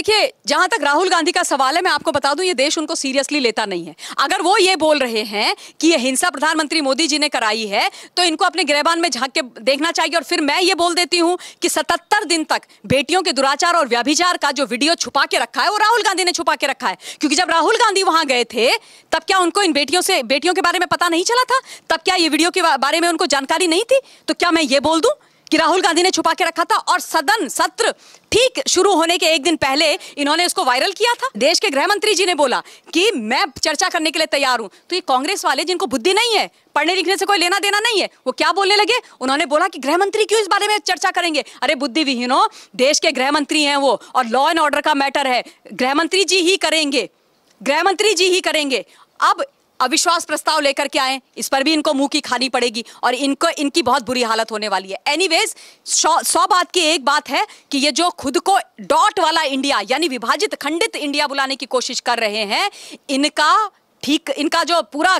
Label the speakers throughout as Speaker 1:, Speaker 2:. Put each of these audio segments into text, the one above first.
Speaker 1: देखिए जहां तक राहुल गांधी का सवाल है मैं आपको बता दूं ये देश उनको सीरियसली लेता नहीं है अगर वो ये बोल रहे हैं कि ये हिंसा प्रधानमंत्री मोदी जी ने कराई है तो इनको अपने गृहबान में झांक के देखना चाहिए और फिर मैं ये बोल देती हूं कि 77 दिन तक बेटियों के दुराचार और व्याभिचार का जो वीडियो छुपा के रखा है वो राहुल गांधी ने छुपा के रखा है क्योंकि जब राहुल गांधी वहां गए थे तब क्या उनको इन बेटियों से बेटियों के बारे में पता नहीं चला था तब क्या ये वीडियो के बारे में उनको जानकारी नहीं थी तो क्या मैं ये बोल दूँ कि राहुल गांधी ने छुपा के रखा था और सदन सत्र ठीक शुरू होने के एक दिन पहले इन्होंने उसको वायरल किया था देश के गृह मंत्री जी ने बोला कि मैं चर्चा करने के लिए तैयार हूं तो ये कांग्रेस वाले जिनको बुद्धि नहीं है पढ़ने लिखने से कोई लेना देना नहीं है वो क्या बोलने लगे उन्होंने बोला कि गृह मंत्री क्यों इस बारे में चर्चा करेंगे अरे बुद्धि विहीनों देश के गृह मंत्री हैं वो और लॉ एंड ऑर्डर का मैटर है गृह मंत्री जी ही करेंगे गृह मंत्री जी ही करेंगे अब अविश्वास प्रस्ताव लेकर के आए इस पर भी इनको मुंह की खानी पड़ेगी और इनको इनकी बहुत बुरी हालत होने वाली है एनीवेज सौ बात की एक बात है कि ये जो खुद को डॉट वाला इंडिया यानी विभाजित खंडित इंडिया बुलाने की कोशिश कर रहे हैं इनका ठीक इनका जो पूरा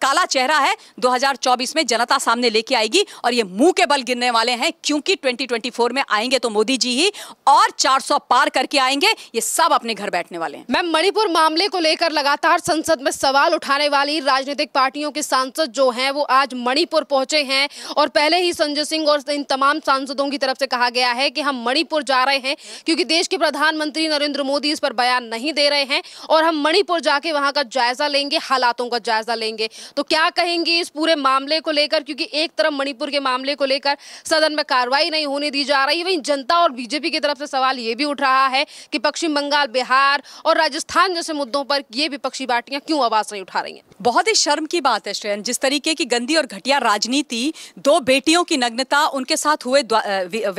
Speaker 1: काला चेहरा है 2024 में जनता सामने लेके आएगी और ये मुंह के बल गिरने वाले हैं क्योंकि 2024 में आएंगे तो मोदी जी ही और 400 पार करके आएंगे ये सब अपने घर बैठने वाले हैं
Speaker 2: मैम मणिपुर मामले को लेकर लगातार संसद में सवाल उठाने वाली राजनीतिक पार्टियों के सांसद जो है वो आज मणिपुर पहुंचे हैं और पहले ही संजय सिंह और इन तमाम सांसदों की तरफ से कहा गया है कि हम मणिपुर जा रहे हैं क्योंकि देश के प्रधानमंत्री नरेंद्र मोदी इस पर बयान नहीं दे रहे हैं और हम मणिपुर जाके वहां का जायजा लेंगे हालातों का जायजा लेंगे करेंगे तो क्या कहेंगे इस पूरे मामले को लेकर क्योंकि एक तरफ मणिपुर के मामले को लेकर सदन में कार्रवाई नहीं होने दी जा रही वहीं जनता और बीजेपी की तरफ से सवाल ये भी उठ रहा है कि पश्चिम बंगाल बिहार और राजस्थान जैसे मुद्दों पर ये विपक्षी पार्टियां क्यों आवाज नहीं उठा रही है
Speaker 1: बहुत ही शर्म की बात है श्रेयन जिस तरीके की गंदी और घटिया राजनीति दो बेटियों की नग्नता उनके साथ हुए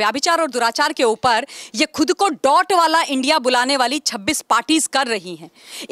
Speaker 1: व्याभिचार और दुराचार के ऊपर ये खुद को डॉट वाला इंडिया बुलाने वाली 26 पार्टीज कर रही हैं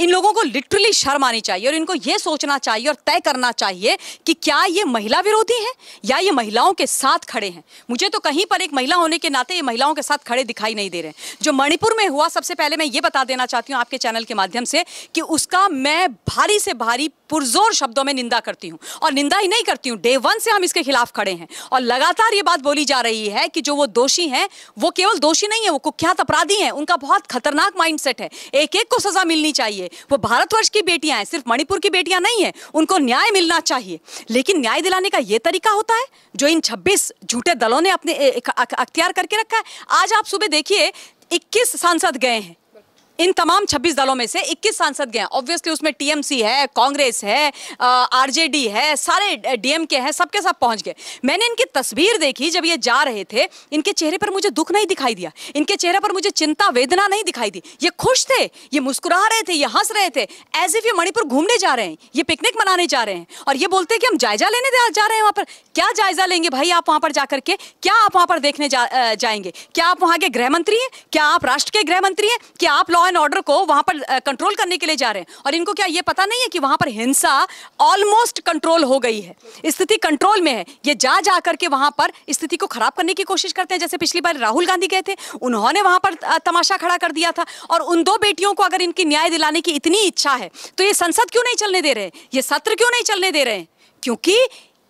Speaker 1: इन लोगों को लिटरली शर्म आनी चाहिए और इनको ये सोचना चाहिए और तय करना चाहिए कि क्या ये महिला विरोधी है या ये महिलाओं के साथ खड़े हैं मुझे तो कहीं पर एक महिला होने के नाते ये महिलाओं के साथ खड़े दिखाई नहीं दे रहे जो मणिपुर में हुआ सबसे पहले मैं ये बता देना चाहती हूँ आपके चैनल के माध्यम से कि उसका मैं भारी से भारी पुरजोर शब्दों में निंदा करती हूँ और निंदा ही नहीं करती हूँ डे वन से हम इसके खिलाफ खड़े हैं और लगातार ये बात बोली जा रही है कि जो वो दोषी हैं वो केवल दोषी नहीं है वो कुख्यात अपराधी हैं उनका बहुत खतरनाक माइंडसेट है एक एक को सजा मिलनी चाहिए वो भारतवर्ष की बेटियां हैं सिर्फ मणिपुर की बेटियां नहीं है उन उनको न्याय मिलना चाहिए लेकिन न्याय दिलाने का ये तरीका होता है जो इन 26 झूठे दलों ने अपने अख्तियार करके रखा है आज आप सुबह देखिए 21 सांसद गए हैं इन तमाम 26 दलों में से 21 सांसद गए ऑब्वियसली उसमें टीएमसी है कांग्रेस है आरजेडी है सारे डीएमके हैं सबके साथ पहुंच गए मैंने इनकी तस्वीर देखी जब ये जा रहे थे इनके चेहरे पर मुझे दुख नहीं दिखाई दिया इनके चेहरे पर मुझे चिंता वेदना नहीं दिखाई दी ये खुश थे ये मुस्कुरा रहे थे ये हंस रहे थे एज इफ ये मणिपुर घूमने जा रहे हैं ये पिकनिक मनाने जा रहे हैं और ये बोलते हैं कि हम जायजा लेने जा रहे हैं वहाँ पर क्या जायजा लेंगे भाई आप वहाँ पर जाकर के क्या आप वहाँ पर देखने जाएंगे क्या आप वहाँ के गृह मंत्री हैं क्या आप राष्ट्र के गृह मंत्री हैं क्या आप लॉ लॉ एंड ऑर्डर को वहां पर कंट्रोल करने के लिए जा रहे हैं और इनको क्या ये पता नहीं है कि वहां पर हिंसा ऑलमोस्ट कंट्रोल हो गई है स्थिति कंट्रोल में है ये जा जा करके वहां पर स्थिति को खराब करने की कोशिश करते हैं जैसे पिछली बार राहुल गांधी गए थे उन्होंने वहां पर तमाशा खड़ा कर दिया था और उन दो बेटियों को अगर इनकी न्याय दिलाने की इतनी इच्छा है तो ये संसद क्यों नहीं चलने दे रहे ये सत्र क्यों नहीं चलने दे रहे क्योंकि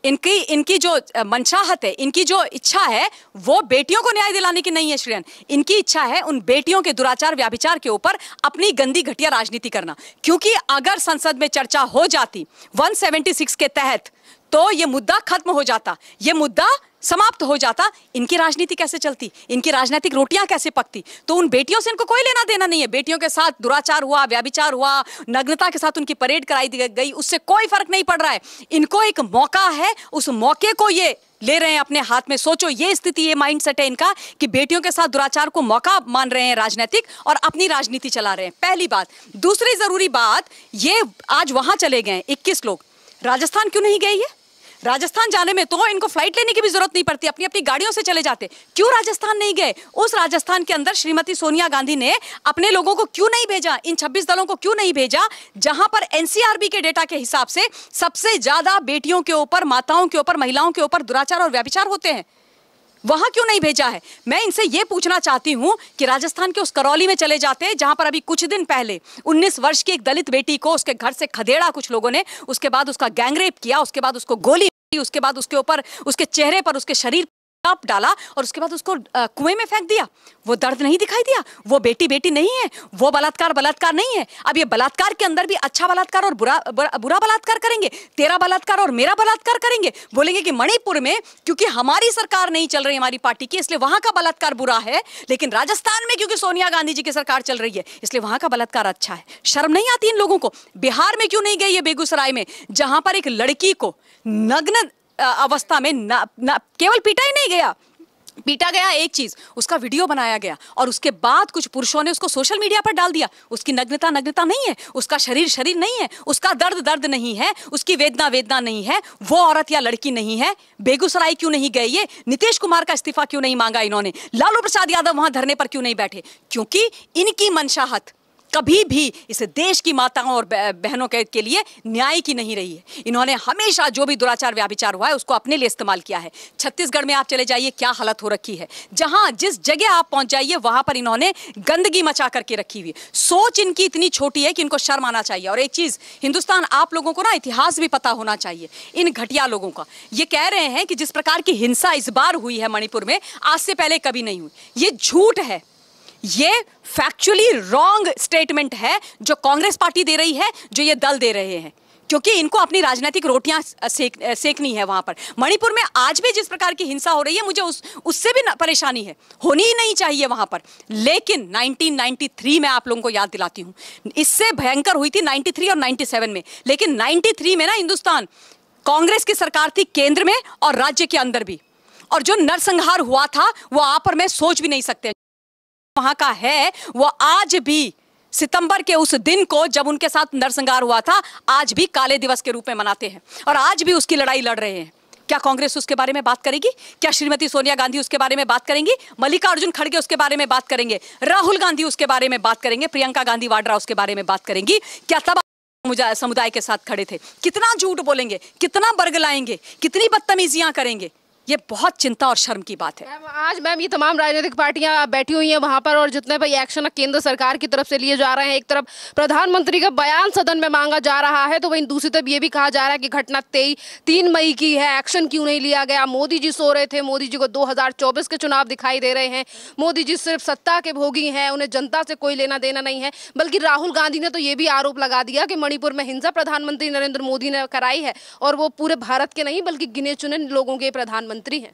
Speaker 1: इनकी इनकी जो मंशाहत है इनकी जो इच्छा है वो बेटियों को न्याय दिलाने की नहीं है श्रेयन इनकी इच्छा है उन बेटियों के दुराचार व्याभिचार के ऊपर अपनी गंदी घटिया राजनीति करना क्योंकि अगर संसद में चर्चा हो जाती 176 के तहत तो ये मुद्दा खत्म हो जाता ये मुद्दा समाप्त हो जाता इनकी राजनीति कैसे चलती इनकी राजनीतिक रोटियां कैसे पकती तो उन बेटियों से इनको कोई लेना देना नहीं है बेटियों के साथ दुराचार हुआ व्याभिचार हुआ नग्नता के साथ उनकी परेड कराई गई उससे कोई फर्क नहीं पड़ रहा है इनको एक मौका है उस मौके को ये ले रहे हैं अपने हाथ में सोचो ये स्थिति ये सेट है इनका कि बेटियों के साथ दुराचार को मौका मान रहे हैं राजनीतिक और अपनी राजनीति चला रहे हैं पहली बात दूसरी जरूरी बात ये आज वहां चले गए इक्कीस लोग राजस्थान क्यों नहीं गए ये राजस्थान जाने में तो इनको फ्लाइट लेने की भी जरूरत नहीं पड़ती अपनी अपनी गाड़ियों से चले जाते क्यों राजस्थान नहीं गए उस राजस्थान के अंदर श्रीमती सोनिया गांधी ने अपने लोगों को क्यों नहीं भेजा इन छब्बीस दलों को क्यों नहीं भेजा जहां पर एनसीआरबी के डेटा के हिसाब से सबसे ज्यादा बेटियों के ऊपर माताओं के ऊपर महिलाओं के ऊपर दुराचार और व्यापिचार होते हैं वहां क्यों नहीं भेजा है मैं इनसे ये पूछना चाहती हूँ कि राजस्थान के उस करौली में चले जाते हैं जहां पर अभी कुछ दिन पहले 19 वर्ष की एक दलित बेटी को उसके घर से खदेड़ा कुछ लोगों ने उसके बाद उसका गैंगरेप किया उसके बाद उसको गोली उसके बाद उसके ऊपर उसके चेहरे पर उसके शरीर लैपटॉप डाला और उसके बाद उसको कुएं में फेंक दिया वो दर्द नहीं दिखाई दिया वो बेटी बेटी नहीं है वो बलात्कार बलात्कार नहीं है अब ये बलात्कार के अंदर भी अच्छा बलात्कार और बुरा बुरा बलात्कार करेंगे तेरा बलात्कार और मेरा बलात्कार करेंगे बोलेंगे कि मणिपुर में क्योंकि हमारी सरकार नहीं चल रही हमारी पार्टी की इसलिए वहां का बलात्कार बुरा है लेकिन राजस्थान में क्योंकि सोनिया गांधी जी की सरकार चल रही है इसलिए वहां का बलात्कार अच्छा है शर्म नहीं आती इन लोगों को बिहार में क्यों नहीं गई है बेगूसराय में जहां पर एक लड़की को नग्न अवस्था में ना, ना केवल पीटा ही नहीं गया पीटा गया एक चीज उसका वीडियो बनाया गया और उसके बाद कुछ पुरुषों ने उसको सोशल मीडिया पर डाल दिया उसकी नग्नता नग्नता नहीं है उसका शरीर शरीर नहीं है उसका दर्द दर्द नहीं है उसकी वेदना वेदना नहीं है वो औरत या लड़की नहीं है बेगूसराय क्यों नहीं गई ये नीतीश कुमार का इस्तीफा क्यों नहीं मांगा इन्होंने लालू प्रसाद यादव वहां धरने पर क्यों नहीं बैठे क्योंकि इनकी मंशाहत कभी भी इस देश की माताओं और बहनों के, के लिए न्याय की नहीं रही है इन्होंने हमेशा जो भी दुराचार व्याभिचार हुआ है उसको अपने लिए इस्तेमाल किया है छत्तीसगढ़ में आप चले जाइए क्या हालत हो रखी है जहां जिस जगह आप पहुंच जाइए वहां पर इन्होंने गंदगी मचा करके रखी हुई सोच इनकी इतनी छोटी है कि इनको शर्म आना चाहिए और एक चीज़ हिंदुस्तान आप लोगों को ना इतिहास भी पता होना चाहिए इन घटिया लोगों का ये कह रहे हैं कि जिस प्रकार की हिंसा इस बार हुई है मणिपुर में आज से पहले कभी नहीं हुई ये झूठ है ये फैक्चुअली रॉन्ग स्टेटमेंट है जो कांग्रेस पार्टी दे रही है जो ये दल दे रहे हैं क्योंकि इनको अपनी राजनीतिक रोटियां सेक, सेकनी है वहां पर मणिपुर में आज भी जिस प्रकार की हिंसा हो रही है मुझे उस उससे भी परेशानी है होनी ही नहीं चाहिए वहां पर लेकिन 1993 में आप लोगों को याद दिलाती हूं इससे भयंकर हुई थी 93 और 97 में लेकिन 93 में ना हिंदुस्तान कांग्रेस की सरकार थी केंद्र में और राज्य के अंदर भी और जो नरसंहार हुआ था वो आप और मैं सोच भी नहीं सकते वहां का है वो आज भी सितंबर के उस दिन को जब उनके साथ नरसंहार हुआ था आज भी काले दिवस के रूप में मनाते हैं और आज भी उसकी लड़ाई लड़ रहे हैं क्या कांग्रेस उसके बारे में बात करेगी क्या श्रीमती सोनिया गांधी उसके बारे में बात करेंगी मल्लिकार्जुन खड़गे उसके बारे में बात करेंगे राहुल गांधी उसके बारे में बात करेंगे प्रियंका गांधी वाड्रा उसके बारे में बात करेंगी क्या तब समुदाय के साथ खड़े थे कितना झूठ बोलेंगे कितना बर्ग लाएंगे कितनी बदतमीजियां करेंगे ये बहुत चिंता और शर्म की बात है
Speaker 2: आज मैम ये तमाम राजनीतिक पार्टियां बैठी हुई हैं वहाँ पर और जितने भी एक्शन केंद्र सरकार की तरफ से लिए जा रहे हैं एक तरफ प्रधानमंत्री का बयान सदन में मांगा जा रहा है तो वहीं दूसरी तरफ ये भी कहा जा रहा है कि घटना तेई तीन मई की है एक्शन क्यों नहीं लिया गया मोदी जी सो रहे थे मोदी जी को दो के चुनाव दिखाई दे रहे हैं मोदी जी सिर्फ सत्ता के भोगी हैं उन्हें जनता से कोई लेना देना नहीं है बल्कि राहुल गांधी ने तो ये भी आरोप लगा दिया कि मणिपुर में हिंसा प्रधानमंत्री नरेंद्र मोदी ने कराई है और वो पूरे भारत के नहीं बल्कि गिने चुने लोगों के प्रधानमंत्री मंत्री हैं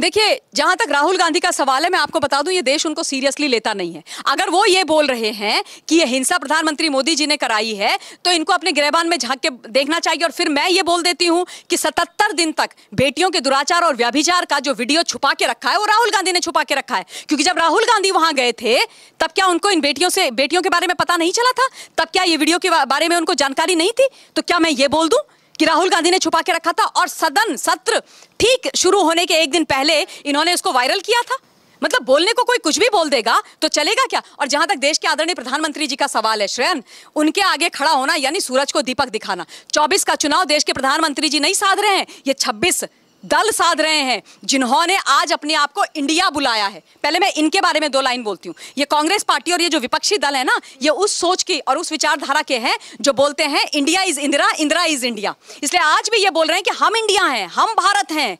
Speaker 2: देखिए
Speaker 1: जहां तक राहुल गांधी का सवाल है मैं आपको बता दूं ये देश उनको सीरियसली लेता नहीं है अगर वो ये बोल रहे हैं कि ये हिंसा प्रधानमंत्री मोदी जी ने कराई है तो इनको अपने गृहबान में झांक के देखना चाहिए और फिर मैं ये बोल देती हूं कि सतहत्तर दिन तक बेटियों के दुराचार और व्याभिचार का जो वीडियो छुपा के रखा है वो राहुल गांधी ने छुपा के रखा है क्योंकि जब राहुल गांधी वहां गए थे तब क्या उनको इन बेटियों से बेटियों के बारे में पता नहीं चला था तब क्या ये वीडियो के बारे में उनको जानकारी नहीं थी तो क्या मैं ये बोल दूँ कि राहुल गांधी ने छुपा के रखा था और सदन सत्र ठीक शुरू होने के एक दिन पहले इन्होंने उसको वायरल किया था मतलब बोलने को कोई कुछ भी बोल देगा तो चलेगा क्या और जहां तक देश के आदरणीय प्रधानमंत्री जी का सवाल है श्रेयन उनके आगे खड़ा होना यानी सूरज को दीपक दिखाना 24 का चुनाव देश के प्रधानमंत्री जी नहीं साध रहे हैं ये 26 दल साध रहे हैं जिन्होंने आज अपने आप को इंडिया बुलाया है पहले मैं इनके बारे में दो लाइन बोलती हूँ ये कांग्रेस पार्टी और ये जो विपक्षी दल है ना ये उस सोच की और उस विचारधारा के हैं जो बोलते हैं India is Indira Indira is India इसलिए आज भी ये बोल रहे हैं कि हम इंडिया हैं हम भारत हैं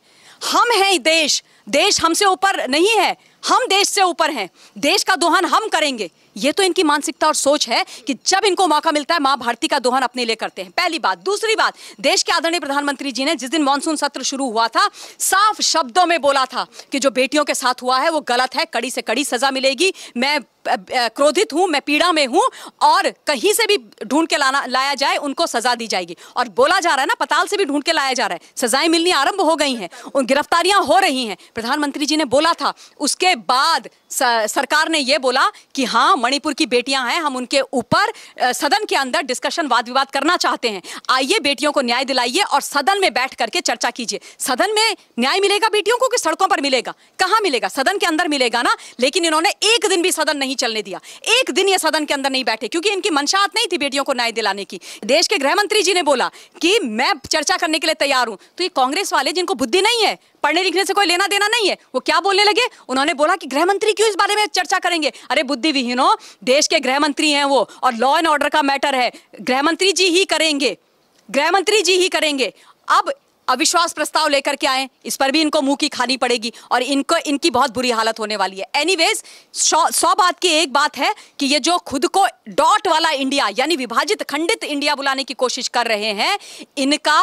Speaker 1: हम हैं देश देश हमसे ऊपर नहीं है हम देश से ऊपर हैं देश का दोहन हम करेंगे ये तो इनकी मानसिकता और सोच है कि जब इनको मौका मिलता है मां भारती का दोहन अपने लिए करते हैं पहली बात दूसरी बात देश के आदरणीय प्रधानमंत्री जी ने जिस दिन मानसून सत्र शुरू हुआ था साफ शब्दों में बोला था कि जो बेटियों के साथ हुआ है वो गलत है कड़ी से कड़ी सजा मिलेगी मैं क्रोधित हूं मैं पीड़ा में हूं और कहीं से भी ढूंढ के लाना लाया जाए उनको सजा दी जाएगी और बोला जा रहा है ना पताल से भी ढूंढ के लाया जा रहा है सजाएं मिलनी आरंभ हो गई हैं उन गिरफ्तारियां हो रही हैं प्रधानमंत्री जी ने बोला था उसके बाद सरकार ने यह बोला कि हाँ मणिपुर की बेटियां हैं हम उनके ऊपर सदन के अंदर डिस्कशन वाद विवाद करना चाहते हैं आइए बेटियों को न्याय दिलाइए और सदन में बैठ करके चर्चा कीजिए सदन में न्याय मिलेगा बेटियों को कि सड़कों पर मिलेगा कहां मिलेगा सदन के अंदर मिलेगा ना लेकिन इन्होंने एक दिन भी सदन नहीं चलने दिया एक दिन ये सदन के अंदर नहीं बैठे क्योंकि इनकी मंशात नहीं थी बेटियों को न्याय दिलाने की देश के गृहमंत्री जी ने बोला कि मैं चर्चा करने के लिए तैयार हूं तो ये कांग्रेस वाले जिनको बुद्धि नहीं है पढ़ने लिखने से कोई लेना देना नहीं है वो क्या बोलने लगे उन्होंने बोला कि गृह मंत्री क्यों इस बारे में चर्चा करेंगे अरे बुद्धि देश के गृह मंत्री हैं वो और लॉ एंड ऑर्डर का मैटर है गृह मंत्री जी ही करेंगे गृह मंत्री जी ही करेंगे अब अविश्वास प्रस्ताव लेकर के आए इस पर भी इनको मुंह की खानी पड़ेगी और इनको इनकी बहुत बुरी हालत होने वाली है एनीवेज सौ बात की एक बात है कि ये जो खुद को डॉट वाला इंडिया यानी विभाजित खंडित इंडिया बुलाने की कोशिश कर रहे हैं इनका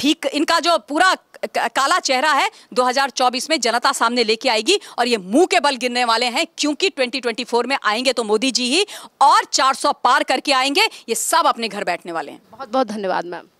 Speaker 1: ठीक इनका जो पूरा काला चेहरा है 2024 में जनता सामने लेके आएगी और ये मुंह के बल गिरने वाले हैं क्योंकि 2024 में आएंगे तो मोदी जी ही और 400 पार करके आएंगे ये सब अपने घर बैठने वाले हैं बहुत बहुत धन्यवाद मैम